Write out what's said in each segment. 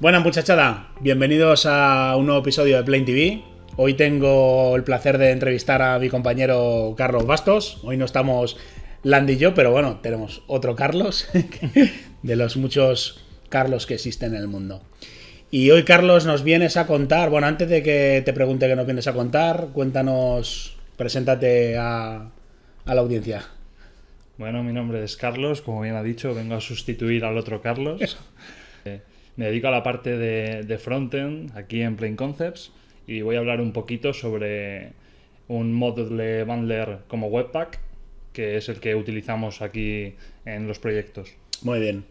Buenas muchachada, bienvenidos a un nuevo episodio de Plain TV. Hoy tengo el placer de entrevistar a mi compañero Carlos Bastos. Hoy no estamos Land y yo, pero bueno, tenemos otro Carlos, de los muchos Carlos que existen en el mundo. Y hoy Carlos nos vienes a contar, bueno, antes de que te pregunte qué nos vienes a contar, cuéntanos, preséntate a, a la audiencia. Bueno, mi nombre es Carlos, como bien ha dicho, vengo a sustituir al otro Carlos. Me dedico a la parte de, frontend aquí en Plain Concepts y voy a hablar un poquito sobre un module bundler como Webpack, que es el que utilizamos aquí en los proyectos. Muy bien.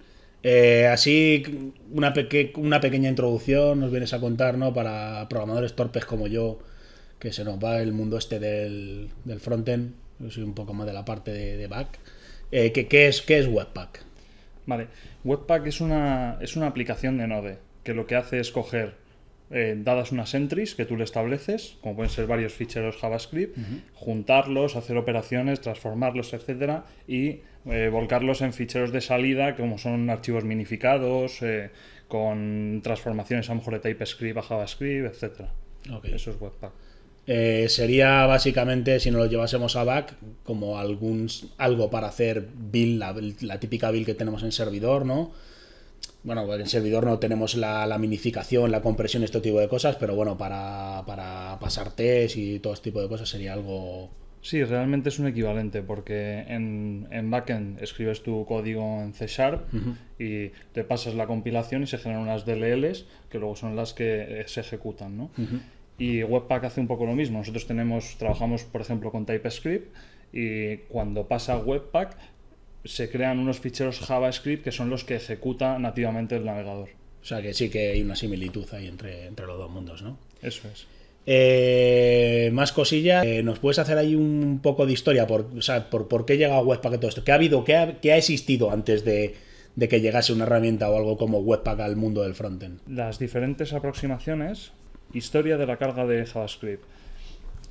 Eh, así, una, pequeña introducción nos vienes a contar, Para programadores torpes como yo, que se nos va el mundo este del, frontend, soy un poco más de la parte de, back. Eh, es, ¿Qué es Webpack? Vale, Webpack es una, es una aplicación de Node que lo que hace es coger eh, dadas unas entries que tú le estableces, como pueden ser varios ficheros JavaScript, juntarlos, hacer operaciones, transformarlos, etcétera, y eh, volcarlos en ficheros de salida, como son archivos minificados, eh, con transformaciones a lo mejor de TypeScript a JavaScript, etcétera. Eso es Webpack. Eh, sería básicamente, si no lo llevásemos a back, como algún, algo para hacer build, la, típica build que tenemos en servidor, ¿no? Bueno, en servidor no tenemos la, minificación, la compresión, este tipo de cosas, pero bueno, para, para pasar test y todo este tipo de cosas sería algo... Sí, realmente es un equivalente, porque en, en backend escribes tu código en C Sharp y te pasas la compilación y se generan unas DLLs que luego son las que se ejecutan, ¿no? Y Webpack hace un poco lo mismo. Nosotros tenemos, trabajamos, por ejemplo, con TypeScript y cuando pasa Webpack se crean unos ficheros JavaScript que son los que ejecuta nativamente el navegador. O sea que sí que hay una similitud ahí entre, entre los dos mundos, ¿no? Eso es. Eh, más cosillas, eh, ¿nos puedes hacer ahí un poco de historia? Por, por, por qué llega Webpack todo esto? ¿Qué ha habido, qué ha, existido antes de, de que llegase una herramienta o algo como Webpack al mundo del frontend? Las diferentes aproximaciones historia de la carga de JavaScript.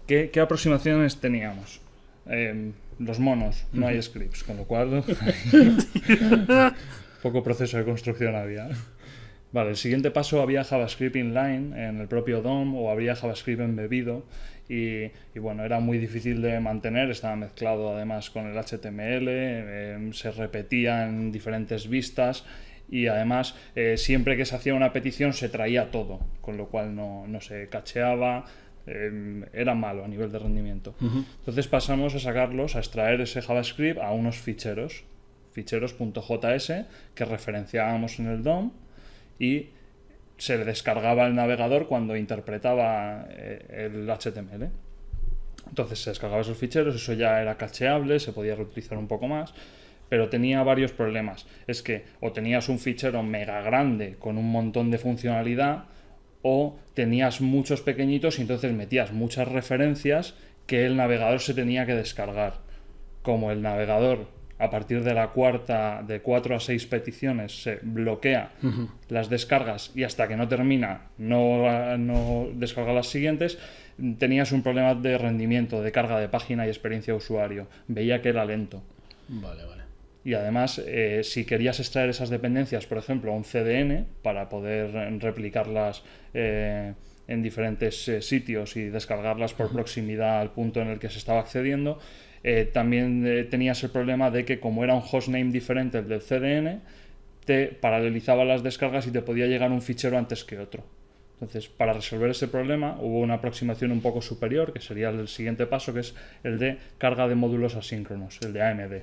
¿Qué, aproximaciones teníamos? Em, los monos, no hay scripts, con lo cual poco proceso de construcción había. Vale, el siguiente paso había JavaScript inline en el propio DOM o había JavaScript embebido y, y bueno, era muy difícil de mantener, estaba mezclado además con el HTML, em, se repetía en diferentes vistas y además eh, siempre que se hacía una petición se traía todo, con lo cual no, se cacheaba, em, era malo a nivel de rendimiento. Entonces pasamos a sacarlos, a extraer ese JavaScript a unos ficheros, ficheros.js que referenciábamos en el DOM y se descargaba el navegador cuando interpretaba eh, el HTML. Entonces se descargaba esos ficheros, eso ya era cacheable, se podía reutilizar un poco más pero tenía varios problemas. Es que o tenías un fichero mega grande con un montón de funcionalidad, o tenías muchos pequeñitos y entonces metías muchas referencias que el navegador se tenía que descargar. Como el navegador a partir de la cuarta, de cuatro a seis peticiones, se bloquea las descargas y hasta que no termina no, no descarga las siguientes, tenías un problema de rendimiento, de carga de página y experiencia de usuario. Veía que era lento. Vale, vale. Y además, eh, si querías extraer esas dependencias, por ejemplo, a un CDN, para poder replicarlas eh, en diferentes eh, sitios y descargarlas por proximidad al punto en el que se estaba accediendo, también tenías el problema de que como era un hostname diferente el del CDN, te paralelizaba las descargas y te podía llegar un fichero antes que otro. Entonces, para resolver ese problema hubo una aproximación un poco superior, que sería el siguiente paso, que es el de carga de módulos asíncronos, el de AMD.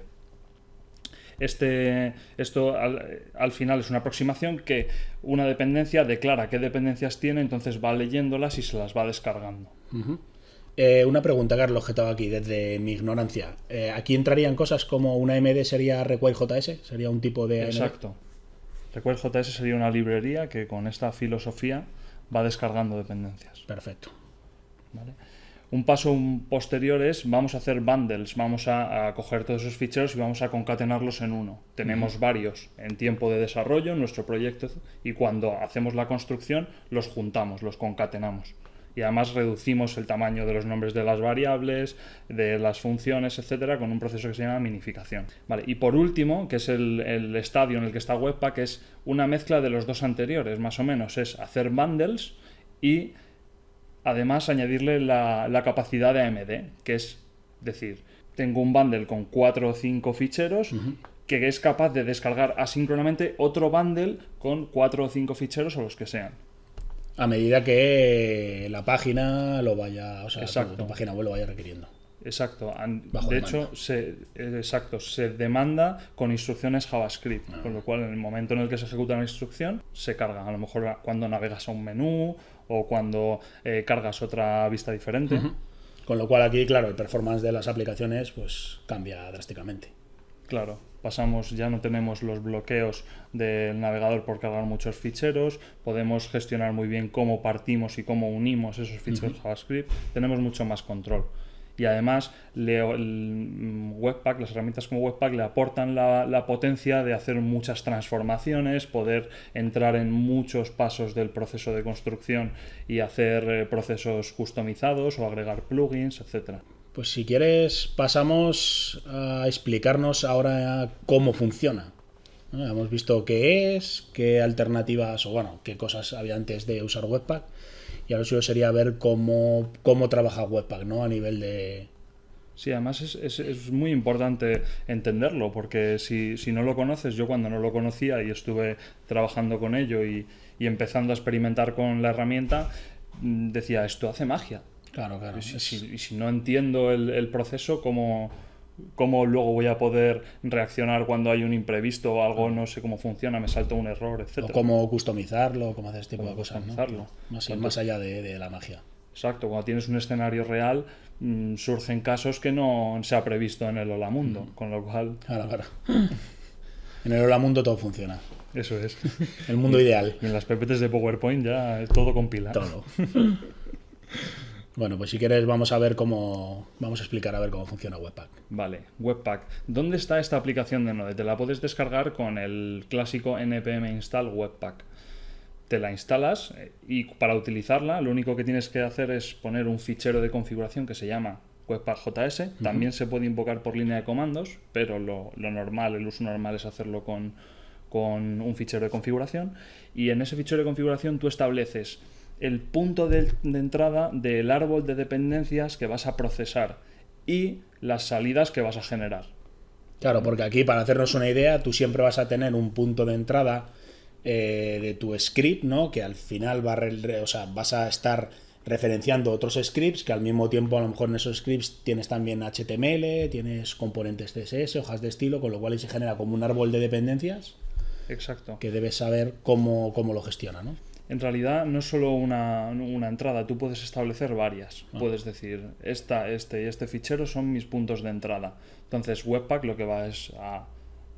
Este, esto al, final es una aproximación que una dependencia declara qué dependencias tiene, entonces va leyéndolas y se las va descargando. Eh, una pregunta, Carlos, que estaba aquí desde mi ignorancia. Eh, ¿Aquí entrarían cosas como una MD sería Require JS? ¿Sería un tipo de... Exacto. Require JS sería una librería que con esta filosofía va descargando dependencias. Perfecto. Un paso posterior es, vamos a hacer bundles, vamos a, coger todos esos ficheros y vamos a concatenarlos en uno. Tenemos varios en tiempo de desarrollo, en nuestro proyecto, y cuando hacemos la construcción los juntamos, los concatenamos. Y además reducimos el tamaño de los nombres de las variables, de las funciones, etcétera, con un proceso que se llama minificación. Vale, y por último, que es el, el estadio en el que está Webpack, es una mezcla de los dos anteriores, más o menos. Es hacer bundles y además añadirle la, capacidad de AMD, que es decir, tengo un bundle con 4 o 5 ficheros que es capaz de descargar asíncronamente otro bundle con 4 o 5 ficheros o los que sean. A medida que la página lo vaya, o sea, la página web lo vaya requiriendo. Exacto. de hecho, se, eh, exacto, se demanda con instrucciones JavaScript, ah. con lo cual en el momento en el que se ejecuta la instrucción, se carga. A lo mejor cuando navegas a un menú o cuando eh, cargas otra vista diferente. Con lo cual aquí, claro, el performance de las aplicaciones pues cambia drásticamente. Claro, pasamos, ya no tenemos los bloqueos del navegador por cargar muchos ficheros, podemos gestionar muy bien cómo partimos y cómo unimos esos ficheros JavaScript, tenemos mucho más control y además el mm, Webpack, las herramientas como Webpack le aportan la, potencia de hacer muchas transformaciones, poder entrar en muchos pasos del proceso de construcción y hacer eh, procesos customizados o agregar plugins, etc. Pues si quieres pasamos a explicarnos ahora cómo funciona. Hemos visto qué es, qué alternativas o bueno, qué cosas había antes de usar Webpack y a lo suyo sería ver cómo, trabaja Webpack, ¿no? A nivel de, Sí, además es, es, muy importante entenderlo, porque si, no lo conoces, yo cuando no lo conocía y estuve trabajando con ello y, empezando a experimentar con la herramienta, mm, decía, esto hace magia. Claro, claro. Y si, no entiendo el, el proceso, ¿cómo, cómo luego voy a poder reaccionar cuando hay un imprevisto o algo, no sé cómo funciona, me salta un error, etc. O cómo customizarlo, cómo hacer este tipo de cosas. ¿no? Pues más, allá de, la magia. Exacto, cuando tienes un escenario real, mm, surgen casos que no se ha previsto en el Hola Mundo, con lo cual... Ahora, claro. en el Hola Mundo todo funciona. Eso es. el mundo ideal. en las PPTs de PowerPoint ya todo compila. Todo. Bueno, pues si quieres vamos a ver cómo vamos a explicar a ver cómo funciona Webpack. Vale, Webpack. ¿Dónde está esta aplicación de Node? Te la puedes descargar con el clásico npm install Webpack. Te la instalas eh, y para utilizarla lo único que tienes que hacer es poner un fichero de configuración que se llama Webpack.js. js También se puede invocar por línea de comandos, pero lo, lo normal, el uso normal es hacerlo con, con un fichero de configuración. Y en ese fichero de configuración tú estableces el punto de, entrada del árbol de dependencias que vas a procesar y las salidas que vas a generar. Claro, porque aquí, para hacernos una idea, tú siempre vas a tener un punto de entrada eh, de tu script, ¿no? Que al final va a, o vas a estar referenciando otros scripts, que al mismo tiempo a lo mejor en esos scripts tienes también HTML, tienes componentes CSS, hojas de estilo, con lo cual se genera como un árbol de dependencias. Exacto. que debes saber cómo, cómo lo gestiona, ¿no? En realidad no es solo una, entrada, tú puedes establecer varias. Ah. Puedes decir, esta, este y este fichero son mis puntos de entrada. Entonces Webpack lo que va es a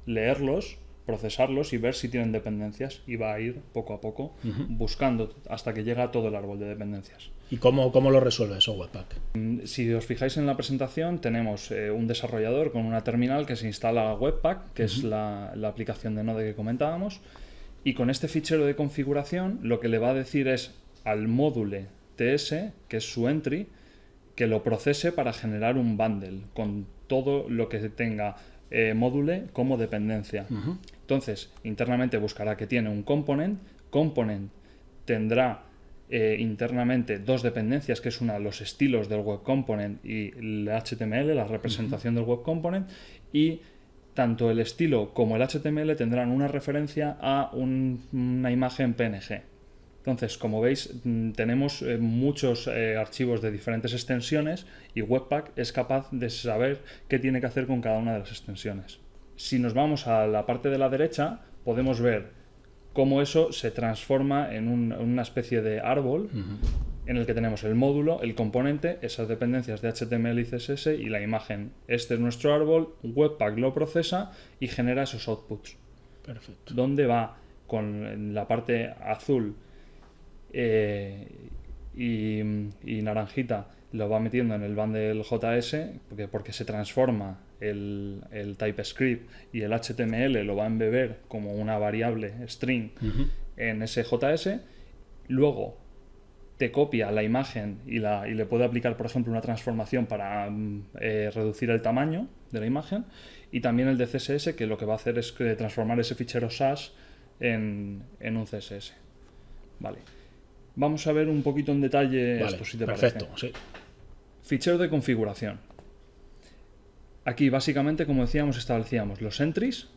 leerlos, procesarlos y ver si tienen dependencias y va a ir poco a poco buscando hasta que llega todo el árbol de dependencias. ¿Y cómo, cómo lo resuelve eso Webpack? Mm, si os fijáis en la presentación, tenemos eh, un desarrollador con una terminal que se instala Webpack, que es la, aplicación de Node que comentábamos, y con este fichero de configuración lo que le va a decir es al módulo TS, que es su entry, que lo procese para generar un bundle con todo lo que tenga eh, módulo como dependencia. Entonces, internamente buscará que tiene un component, component tendrá eh, internamente dos dependencias, que es una, los estilos del web component y el HTML, la representación del web component, y tanto el estilo como el HTML tendrán una referencia a una imagen PNG. Entonces, como veis, mm, tenemos eh, muchos eh, archivos de diferentes extensiones y Webpack es capaz de saber qué tiene que hacer con cada una de las extensiones si nos vamos a la parte de la derecha, podemos ver cómo eso se transforma en, una especie de árbol en el que tenemos el módulo, el componente, esas dependencias de HTML y CSS y la imagen. Este es nuestro árbol, Webpack lo procesa y genera esos outputs. Perfecto. ¿Dónde va con la parte azul eh, y, naranjita lo va metiendo en el band del JS porque, porque se transforma el, TypeScript y el HTML lo va a embeber como una variable string en SJS, luego te copia la imagen y, la, y, le puede aplicar, por ejemplo, una transformación para mm, eh, reducir el tamaño de la imagen, y también el de CSS, que lo que va a hacer es transformar ese fichero SAS en, un CSS. Vale. Vamos a ver un poquito en detalle esto, si te parece. Fichero de configuración. Aquí básicamente, como decíamos, establecíamos los entries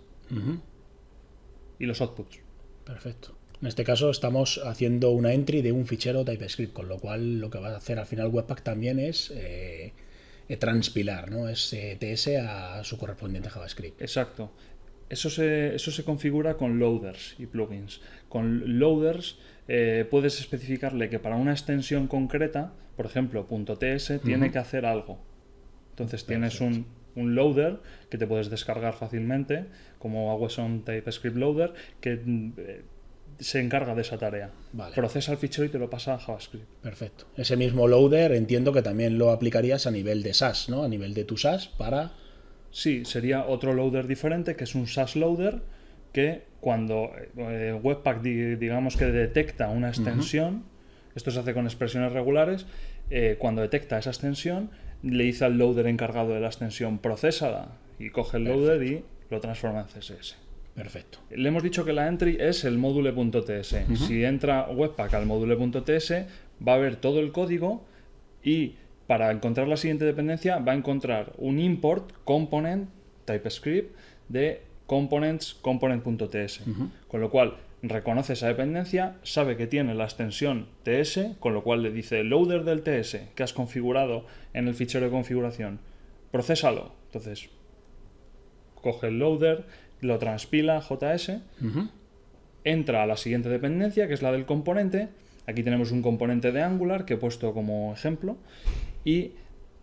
y los outputs. Perfecto. En este caso estamos haciendo una entry de un fichero TypeScript, con lo cual lo que va a hacer al final Webpack también es eh, eh, transpilar, ¿no? Es eh, TS a su correspondiente JavaScript. Exacto. Eso se, eso se configura con loaders y plugins. Con loaders puedes especificarle que para una extensión concreta, por ejemplo, .ts, tiene que hacer algo. Entonces tienes un un loader que te puedes descargar fácilmente, como Awesome TypeScript Loader, que mm, eh, se encarga de esa tarea. Procesa el fichero y te lo pasa a JavaScript. Perfecto. Ese mismo loader entiendo que también lo aplicarías a nivel de SAS, ¿no? A nivel de tu SAS para... Sí, sería otro loader diferente, que es un SAS loader, que cuando eh, eh, Webpack, digamos que detecta una extensión, esto se hace con expresiones regulares, cuando detecta esa extensión, le dice al loader encargado de la extensión, procesada y coge el loader y lo transforma en CSS. Perfecto. Le hemos dicho que la entry es el module.ts. Si entra Webpack al module.ts va a ver todo el código y para encontrar la siguiente dependencia va a encontrar un import component TypeScript de components component.ts. Con lo cual, reconoce esa dependencia, sabe que tiene la extensión TS, con lo cual le dice loader del TS que has configurado en el fichero de configuración, procesalo, Entonces, coge el loader, lo transpila JS, entra a la siguiente dependencia, que es la del componente. Aquí tenemos un componente de Angular que he puesto como ejemplo. Y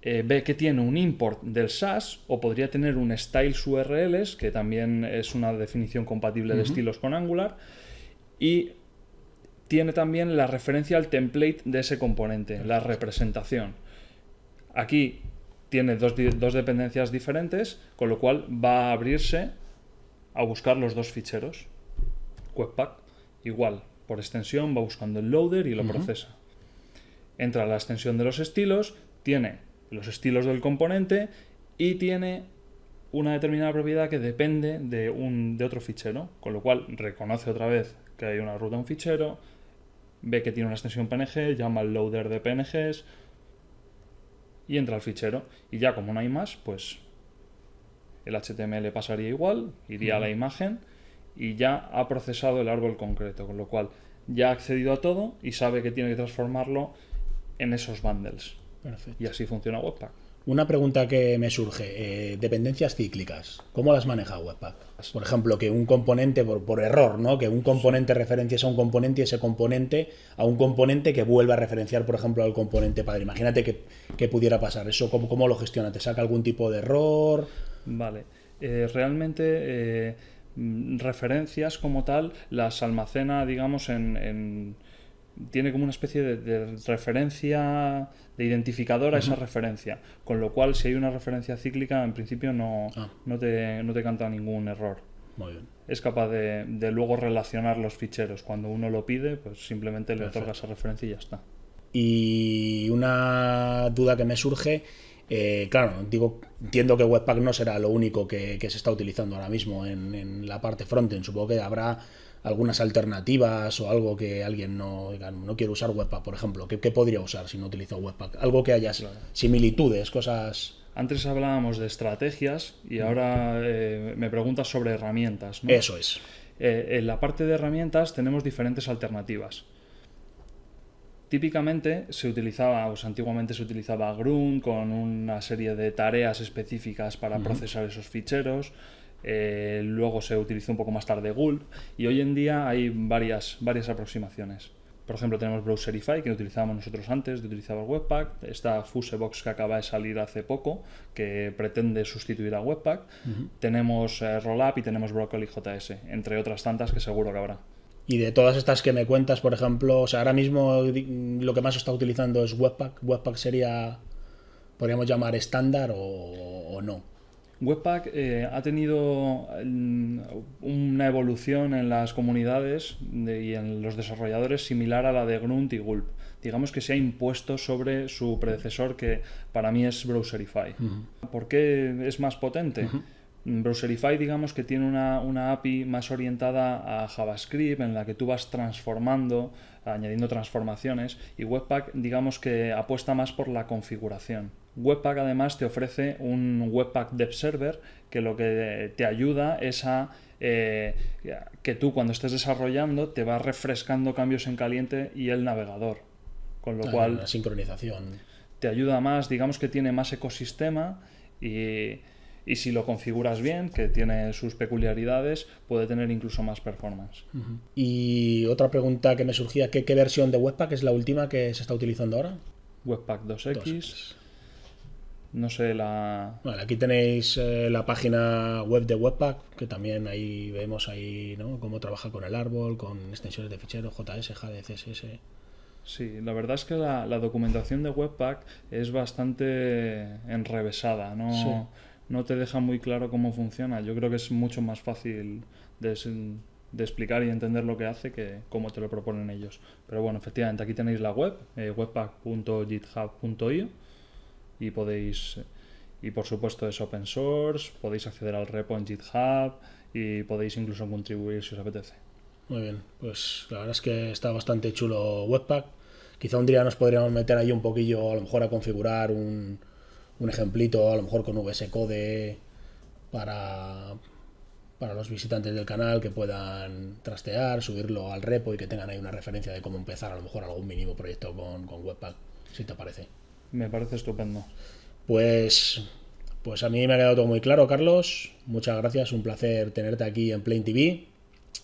eh, ve que tiene un import del SAS o podría tener un styles URLs, que también es una definición compatible de estilos con Angular, y tiene también la referencia al template de ese componente, la representación. Aquí tiene dos, dos dependencias diferentes, con lo cual va a abrirse a buscar los dos ficheros. Webpack, igual, por extensión va buscando el loader y lo procesa. Entra a la extensión de los estilos, tiene los estilos del componente y tiene una determinada propiedad que depende de, un, de otro fichero, con lo cual reconoce otra vez que hay una ruta a un fichero, ve que tiene una extensión PNG, llama al loader de PNGs y entra al fichero. Y ya como no hay más, pues el HTML pasaría igual, iría a la imagen y ya ha procesado el árbol concreto, con lo cual ya ha accedido a todo y sabe que tiene que transformarlo en esos bundles. Y así funciona Webpack. Una pregunta que me surge, eh, dependencias cíclicas, ¿cómo las maneja Webpack? Por ejemplo, que un componente, por, error, ¿no? Que un componente referencias a un componente y ese componente a un componente que vuelva a referenciar, por ejemplo, al componente padre. Imagínate que, pudiera pasar eso, ¿cómo, lo gestiona? ¿Te saca algún tipo de error? Vale, eh, realmente eh, mm, referencias como tal las almacena, digamos, en tiene como una especie de, referencia, de identificador a esa referencia. Con lo cual, si hay una referencia cíclica, en principio no, ah. no, te, canta ningún error. Muy bien. Es capaz de, luego relacionar los ficheros. Cuando uno lo pide, pues simplemente le otorga esa referencia y ya está. Y una duda que me surge, eh, claro, digo, entiendo que Webpack no será lo único que, se está utilizando ahora mismo en, en la parte frontend. Supongo que habrá algunas alternativas o algo que alguien no, no quiere usar Webpack, por ejemplo? ¿Qué, qué podría usar si no utilizo Webpack? Algo que haya similitudes, cosas... Antes hablábamos de estrategias y ahora eh, me preguntas sobre herramientas. Eso es. Eh, en la parte de herramientas tenemos diferentes alternativas. Típicamente se utilizaba, antiguamente se utilizaba Grunt con una serie de tareas específicas para procesar esos ficheros. Eh, luego se utilizó un poco más tarde Gulp, y hoy en día hay varias, varias aproximaciones. Por ejemplo, tenemos Browserify, que utilizábamos nosotros antes de utilizar Webpack. Esta Fusebox, que acaba de salir hace poco, que pretende sustituir a Webpack. Tenemos eh, Rollup y tenemos Broccoli JS, entre otras tantas que seguro que habrá. Y de todas estas que me cuentas, por ejemplo, sea, ahora mismo lo que más está utilizando es Webpack. Webpack sería, podríamos llamar estándar o no. Webpack eh, ha tenido mm, una evolución en las comunidades y en los desarrolladores similar a la de Grunt y Gulp. Digamos que se ha impuesto sobre su predecesor que para mí es Browserify. ¿Por qué es más potente? Mm, Browserify, digamos que tiene una, una, API más orientada a JavaScript, en la que tú vas transformando, añadiendo transformaciones, y Webpack, digamos que apuesta más por la configuración. Webpack además te ofrece un Webpack Dev Server que lo que te ayuda es a eh, que tú cuando estés desarrollando te va refrescando cambios en caliente y el navegador. Con lo ah, cual... La sincronización. Te ayuda más, digamos que tiene más ecosistema y, si lo configuras bien, que tiene sus peculiaridades, puede tener incluso más performance. Y otra pregunta que me surgía, ¿qué, versión de Webpack es la última que se está utilizando ahora? Webpack 2X. No sé, la... aquí tenéis eh, la página web de Webpack, que también ahí vemos ahí ¿no? cómo trabaja con el árbol, con extensiones de ficheros, JS, JD, CSS. Sí, la verdad es que la, documentación de Webpack es bastante enrevesada, ¿no? no te deja muy claro cómo funciona. Yo creo que es mucho más fácil de explicar y entender lo que hace que cómo te lo proponen ellos. Pero bueno, efectivamente, aquí tenéis la web, eh, webpack.github.io y podéis y por supuesto es open source, podéis acceder al repo en GitHub y podéis incluso contribuir si os apetece. Muy bien, pues la verdad es que está bastante chulo Webpack. Quizá un día nos podríamos meter ahí un poquillo, a lo mejor a configurar un, un ejemplito, a lo mejor con Code para, para los visitantes del canal que puedan trastear, subirlo al repo y que tengan ahí una referencia de cómo empezar a lo mejor algún mínimo proyecto con, con Webpack, si te parece. Me parece estupendo. Pues, pues a mí me ha quedado todo muy claro, Carlos. Muchas gracias, un placer tenerte aquí en Plain TV.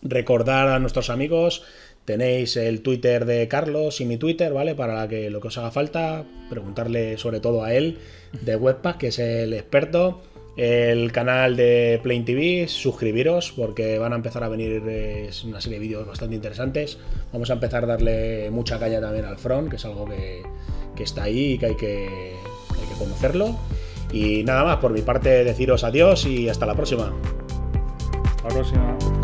Recordar a nuestros amigos, tenéis el Twitter de Carlos y mi Twitter, ¿vale? Para que lo que os haga falta, preguntarle sobre todo a él de Webpack, que es el experto el canal de Plain TV, suscribiros porque van a empezar a venir una serie de vídeos bastante interesantes. Vamos a empezar a darle mucha caña también al front, que es algo que, está ahí y que hay, que conocerlo. Y nada más, por mi parte deciros adiós y hasta la próxima. Hasta la próxima.